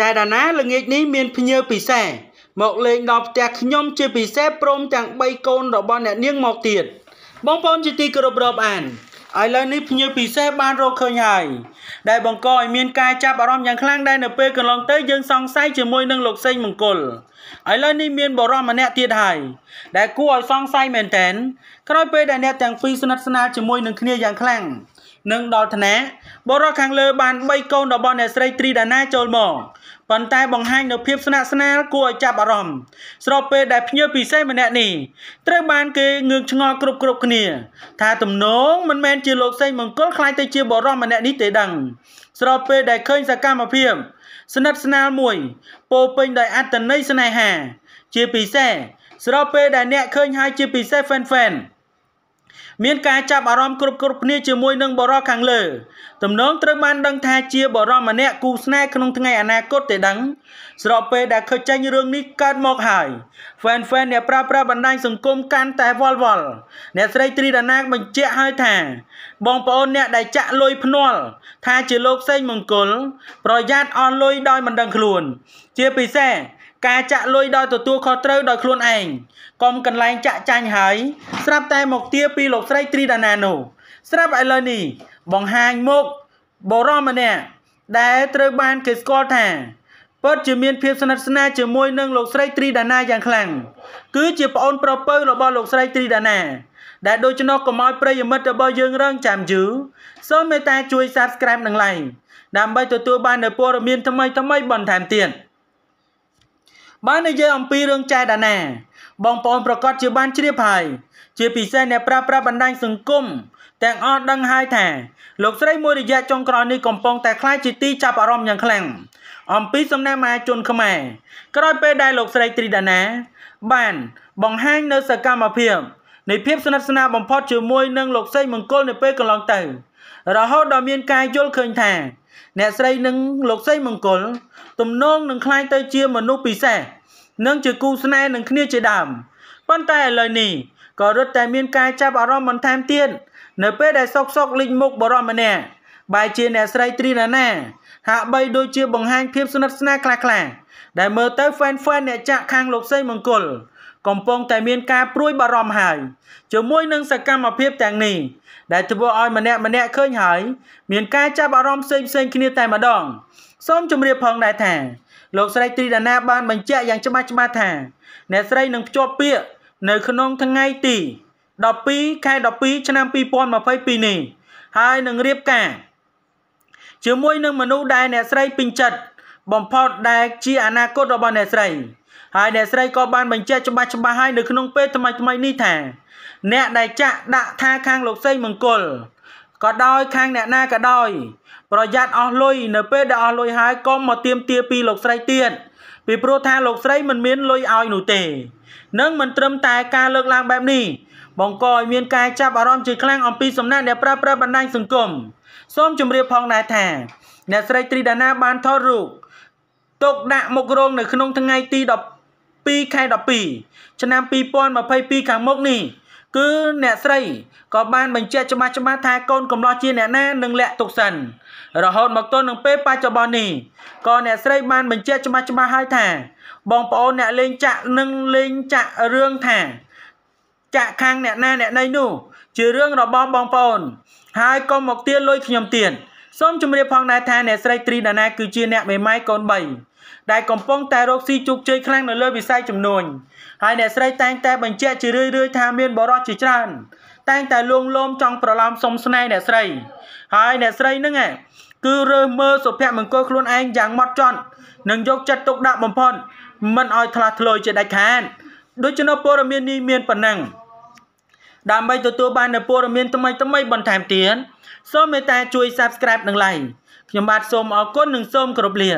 ចែកដាណាល្ងាចនេះមានភ្ញៀវពិសេសមកលេងដល់ផ្ទះខ្ញុំជាពិសេសព្រមទាំង3កូនរបស់អ្នកនាងមកទៀតបងប្អូនជាទីគោរពរាប់អានឥឡូវនេះភ្ញៀវពិសេសបានរកឃើញហើយដែលបង្កឲ្យមានការចាប់អារម្មណ៍យ៉ាងខ្លាំងដែលនៅពេលកន្លងទៅយើងសង្ស័យជាមួយនឹងលោកសេងមង្គលឥឡូវនេះមានបរិមម្នាក់ទៀតហើយដែលគួរឲ្យសង្ស័យមែនតើក្រោយពេលដែលអ្នកទាំងពីរស្និទ្ធស្នាលជាមួយនឹងគ្នាយ៉ាងខ្លាំងនិងដល់ថ្នាក់បុរសខាងលើបាន3កូនរបស់អ្នកស្រីត្រីដាណាចូលមកប៉ុន្តែបង្ហាញនូវភាពស្និទ្ធស្នាលគួរឲ្យចាប់អារម្មណ៍ស្របពេលដែលភ្ញៀវពិសេសម្នាក់នេះត្រូវបានគេងឿងឆ្ងល់គ្រប់គ្រប់គ្នាថាទំនងមិនមែនជាលោកសេងមង្គលខ្លាចទៅជាបុរសម្នាក់នេះទេដឹង ស្របពេលដែលឃើញសកម្មភាព ស្និទ្ធស្នាលមួយពោពេញដោយអត្តន័យស្នេហា ជាពិសេស ស្របពេលដែលអ្នកឃើញហើយជាពិសេស fan fan មានការចាប់អារម្មណ៍គ្រប់គ្រប់គ្នាជាមួយនឹងបរោះខាងលើទំនងត្រូវបានដឹងថាជាបរោះម្នាក់គូស្នេហ៍ក្នុងថ្ងៃអនាគតទេដឹងស្របពេលដែលឃើញចេញរឿងនេះកើតមកហើយ fan fan អ្នកប្រើប្រាស់បណ្ដាញសង្គមកាន់តែវល់វល់អ្នកស្រីត្រីដាណាបញ្ជាក់ហើយថាបងប្អូនអ្នកដែលចាក់លុយភ្នាល់ថាជាលោកសេងមង្គលប្រយ័ត្នអស់លុយដោយមិនដឹងខ្លួនជាពិសេសការចាក់លុយដោយទទួលខុសត្រូវដោយខ្លួនឯងកុំកន្លែងចាក់ចាញ់ហើយ ស្រាប់តែមកទាពីលោកស្រីត្រីដាណានោះស្រាប់ឥឡូវនេះបង្ហាញមុខបរមម្នាក់ដែលត្រូវបានគេស្គាល់ថាពិតជាមានភាពស្និទ្ធស្នាលជាមួយនឹងលោកស្រីត្រីដាណាយ៉ាងខ្លាំងគឺជាប្អូនប្រពៅរបស់លោកស្រីត្រីដាណា ដែលដូច្នោះកុំឲ្យប្រិយមិត្តរបស់យើងរងចាំយូរសូមមេត្តាជួយ Subscribe និង Like ដើម្បីទទួលបាននូវព័ត៌មានថ្មីៗបន្ថែមទៀត។បាននិយាយអំពីរឿងចែដាណា បងប្អូនប្រកាសជាបានជ្រាបហើយជាពិសេសអ្នកប្រើប្រាស់បណ្ដាញសង្គមទាំងអស់ដឹងហើយថាលោកស្រីមួយរយៈចុងក្រោយនេះកំពុងតែខ្លាចជាទីចាប់អារម្មណ៍យ៉ាងខ្លាំងអំពីសំណាក់មហាជនខ្មែរក្រោយពេលដែលលោកស្រីត្រីដាណា បាន បង្ហាញនៅសកម្មភាពនៃភាពស្និទ្ធស្នាលបំផុតជាមួយនឹងលោកសីមង្គលនៅពេលកន្លងទៅរហូតដល់មានការយល់ឃើញថា អ្នកស្រីនិងលោកស្រីមង្គល ទំនងនឹងคล้ายទៅជាមនុស្សពិសេសនិងជាគូស្នេហ៍នឹងគ្នាជាដើមប៉ុន្តែឥឡូវនេះក៏រត់តែមានការចាប់អារម្មណ៍បន្ថែមទៀតនៅពេលដែលសុកសុកលេចមុខបរមម្នាក់បែជាអ្នកស្រីត្រីណាណាហាក់បីដូចជាបង្ហាញភាពស្និទ្ធស្នាលខ្លះៗដែលមើលទៅ fan fan អ្នកចាក់ខាងលោកសីមង្គលកំពុងតែមានការព្រួយបារម្ភហើយជាមួយនឹងសកម្មភាពទាំងនេះដែលធ្វើឲ្យម្នាក់ម្នាក់ឃើញហើយមានការចាប់អារម្មណ៍ផ្សេងផ្សេងគ្នាតែម្ដងសូមជម្រាបផងដែរថាលោកស្រីត្រីដាណាបានបញ្ជាក់យ៉ាងច្បាស់ច្បាស់ថាអ្នកស្រីនឹងភ្ជាប់ពាក្យនៅក្នុងថ្ងៃទី12ខែ12ឆ្នាំ2022នេះហើយនឹងរៀបការជាមួយនឹងមនុស្សដែលអ្នកស្រីពេញចិត្តបំផុតដែលជាអនាគតរបស់អ្នកស្រី ហើយអ្នកស្រីក៏បានបញ្ជាក់ច្បាស់ច្បាស់ហើយនៅក្នុងពេលថ្មីថ្មីនេះថាអ្នកដែលចាក់ដាក់ថាខាងលោកសីមង្គលក៏ដោយ ខាងអ្នកណាក៏ដោយ ប្រយ័ត្នអស់លុយនៅពេលដែលអស់លុយហើយកុំមកទៀមទាពីលោកស្រីទៀតពីព្រោះថាលោកស្រីមិនមានលុយឲ្យនោះទេនឹងមិនត្រឹមតែការលើកឡើង បែបនេះបង្កឲ្យមានការចាប់អារម្មណ៍ជាខ្លាំងអំពីសំណាក់អ្នកប្រើប្រាស់បណ្ដាញសង្គមសូមជម្រាបផងដែរថាអ្នកស្រីត្រីដាណាបានថតរូបទុកដាក់មុខរោងនៅក្នុងថ្ងៃទី12ខែ12ឆ្នាំ2022ខាងមុខនេះគឺអ្នកស្រីក៏បានបញ្ជាក់ច្បាស់ច្បាស់ថាកូនកំឡោះជាអ្នកណានឹងលាក់ទុកសិនរហូតមកទល់នឹងពេលបច្ចុប្បន្ននេះក៏អ្នកស្រីបានបញ្ជាក់ច្បាស់ច្បាស់ហើយថា បងប្អូនអ្នកលេងចាក់និងលេងចាក់រឿងថា ចាក់ខាងអ្នកណាអ្នកណីនោះ ជារឿងរបស់បងប្អូនកុំមកទាលុយខ្ញុំទៀតសូមជម្រាបផងដែរថាអ្នកស្រីត្រីដាណាគឺជាអ្នកមេម៉ាយកូន3ដែលកំពុងតែរកស៊ីជោគជ័យខ្លាំងនៅលើវិស័យជំនួញហើយអ្នកស្រីតែងតែបញ្ជាក់ជារឿយៗថាមានបរិសុទ្ធជាច្រើន តែងតែលួងលោមចង់ប្រឡំសុំស្នេហ៍អ្នកស្រីហើយអ្នកស្រីហ្នឹងគឺរើសមើលសុភមង្គលខ្លួនឯងយ៉ាងម៉ត់ចត់និងយកចិត្តទុកដាក់បំផុតមិនឲ្យឆ្លាស់ធ្លោយជាដាច់ខាតដូចជានៅព័ត៌មាននេះមានប៉ុណ្ណឹងដើម្បីទទួលបាននូវព័ត៌មានថ្មីៗបន្ថែមទៀតសូមមេត្តាជួយ Subscribe និង Like ខ្ញុំបាទសូមអរគុណនិងសូមគោរពលា